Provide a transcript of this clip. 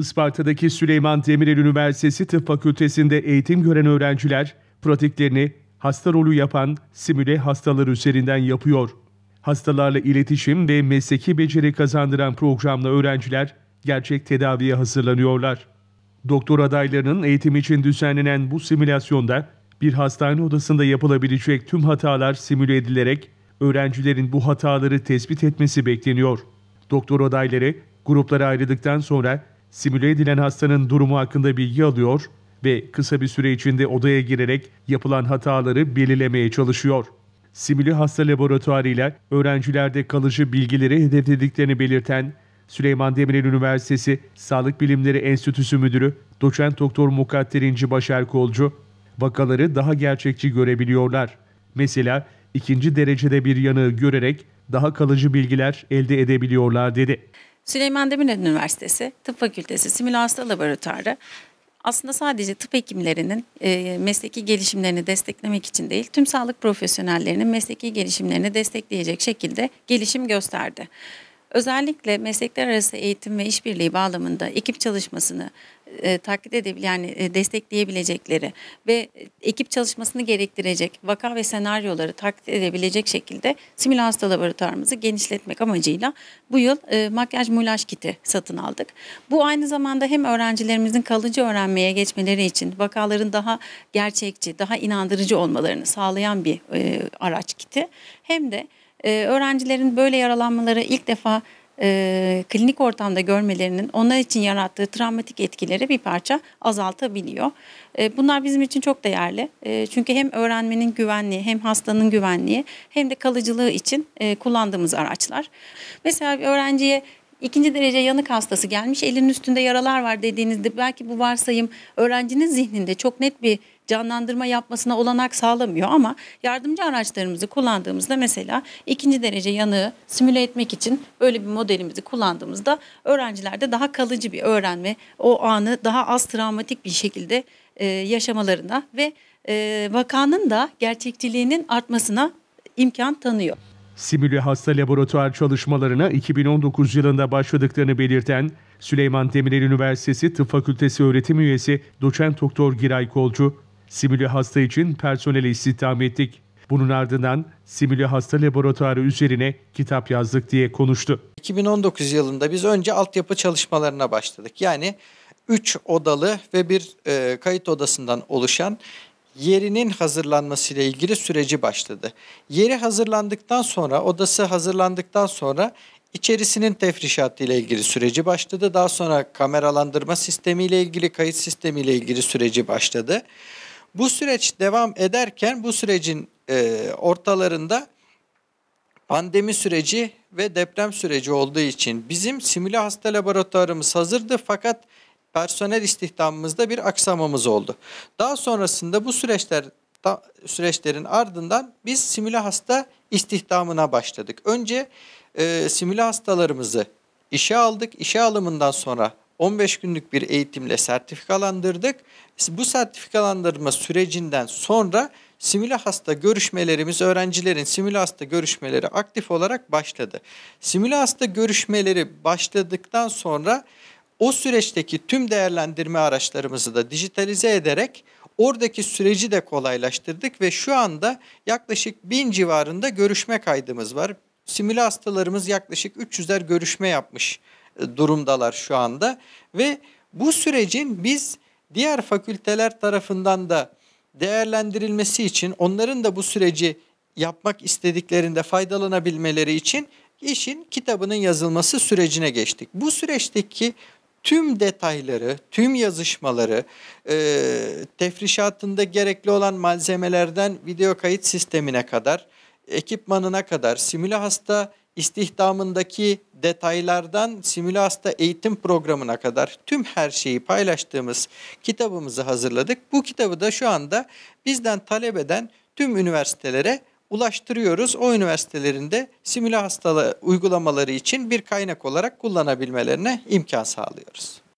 Isparta'daki Süleyman Demirel Üniversitesi Tıp Fakültesi'nde eğitim gören öğrenciler pratiklerini hasta rolü yapan simüle hastalar üzerinden yapıyor. Hastalarla iletişim ve mesleki beceri kazandıran programla öğrenciler gerçek tedaviye hazırlanıyorlar. Doktor adaylarının eğitim için düzenlenen bu simülasyonda bir hastane odasında yapılabilecek tüm hatalar simüle edilerek öğrencilerin bu hataları tespit etmesi bekleniyor. Doktor adayları gruplara ayrıldıktan sonra Simüle edilen hastanın durumu hakkında bilgi alıyor ve kısa bir süre içinde odaya girerek yapılan hataları belirlemeye çalışıyor. Simüle hasta laboratuvarıyla öğrencilerde kalıcı bilgileri hedeflediklerini belirten Süleyman Demirel Üniversitesi Sağlık Bilimleri Enstitüsü Müdürü Doçent Doktor Mukadder İnci Başar Kolcu, vakaları daha gerçekçi görebiliyorlar. Mesela ikinci derecede bir yanığı görerek daha kalıcı bilgiler elde edebiliyorlar dedi. Süleyman Demirel Üniversitesi Tıp Fakültesi Simülasyon Laboratuvarı aslında sadece tıp hekimlerinin e, mesleki gelişimlerini desteklemek için değil, tüm sağlık profesyonellerinin mesleki gelişimlerini destekleyecek şekilde gelişim gösterdi. Özellikle meslekler arası eğitim ve işbirliği bağlamında ekip çalışmasını e, taklit edebilen, yani e, destekleyebilecekleri ve ekip çalışmasını gerektirecek vaka ve senaryoları takip edebilecek şekilde simül hasta laboratuvarımızı genişletmek amacıyla bu yıl e, makyaj mulaj kiti satın aldık. Bu aynı zamanda hem öğrencilerimizin kalıcı öğrenmeye geçmeleri için vakaların daha gerçekçi, daha inandırıcı olmalarını sağlayan bir e, araç kiti hem de e, öğrencilerin böyle yaralanmaları ilk defa e, klinik ortamda görmelerinin onlar için yarattığı travmatik etkileri bir parça azaltabiliyor. E, bunlar bizim için çok değerli. E, çünkü hem öğrenmenin güvenliği hem hastanın güvenliği hem de kalıcılığı için e, kullandığımız araçlar. Mesela bir öğrenciye ikinci derece yanık hastası gelmiş elinin üstünde yaralar var dediğinizde belki bu varsayım öğrencinin zihninde çok net bir canlandırma yapmasına olanak sağlamıyor ama yardımcı araçlarımızı kullandığımızda mesela ikinci derece yanığı simüle etmek için böyle bir modelimizi kullandığımızda öğrencilerde daha kalıcı bir öğrenme, o anı daha az travmatik bir şekilde e, yaşamalarına ve e, vakanın da gerçekçiliğinin artmasına imkan tanıyor. Simüle hasta laboratuvar çalışmalarına 2019 yılında başladıklarını belirten Süleyman Demirel Üniversitesi Tıp Fakültesi öğretim üyesi doçent doktor Giray Kolcu, Simüle hasta için personeli istihdam ettik. Bunun ardından simüle hasta laboratuvarı üzerine kitap yazdık diye konuştu. 2019 yılında biz önce altyapı çalışmalarına başladık. Yani 3 odalı ve bir e, kayıt odasından oluşan yerinin hazırlanması ile ilgili süreci başladı. Yeri hazırlandıktan sonra, odası hazırlandıktan sonra içerisinin tefrişatı ile ilgili süreci başladı. Daha sonra kameralandırma sistemi ile ilgili, kayıt sistemi ile ilgili süreci başladı. Bu süreç devam ederken bu sürecin e, ortalarında pandemi süreci ve deprem süreci olduğu için bizim simüle hasta laboratuvarımız hazırdı fakat personel istihdamımızda bir aksamamız oldu. Daha sonrasında bu süreçler da, süreçlerin ardından biz simüle hasta istihdamına başladık. Önce e, simüle hastalarımızı işe aldık. İşe alımından sonra 15 günlük bir eğitimle sertifikalandırdık. Bu sertifikalandırma sürecinden sonra simüle hasta görüşmelerimiz, öğrencilerin simüle hasta görüşmeleri aktif olarak başladı. Simüle hasta görüşmeleri başladıktan sonra o süreçteki tüm değerlendirme araçlarımızı da dijitalize ederek oradaki süreci de kolaylaştırdık ve şu anda yaklaşık 1000 civarında görüşme kaydımız var. Simüle hastalarımız yaklaşık 300'er görüşme yapmış durumdalar şu anda ve bu sürecin biz diğer fakülteler tarafından da değerlendirilmesi için onların da bu süreci yapmak istediklerinde faydalanabilmeleri için işin kitabının yazılması sürecine geçtik. Bu süreçteki tüm detayları, tüm yazışmaları, e, tefrişatında gerekli olan malzemelerden video kayıt sistemine kadar, ekipmanına kadar, simüle hasta istihdamındaki detaylardan simülasta eğitim programına kadar tüm her şeyi paylaştığımız kitabımızı hazırladık. Bu kitabı da şu anda bizden talep eden tüm üniversitelere ulaştırıyoruz. O üniversitelerinde simüle hastalığı uygulamaları için bir kaynak olarak kullanabilmelerine imkan sağlıyoruz.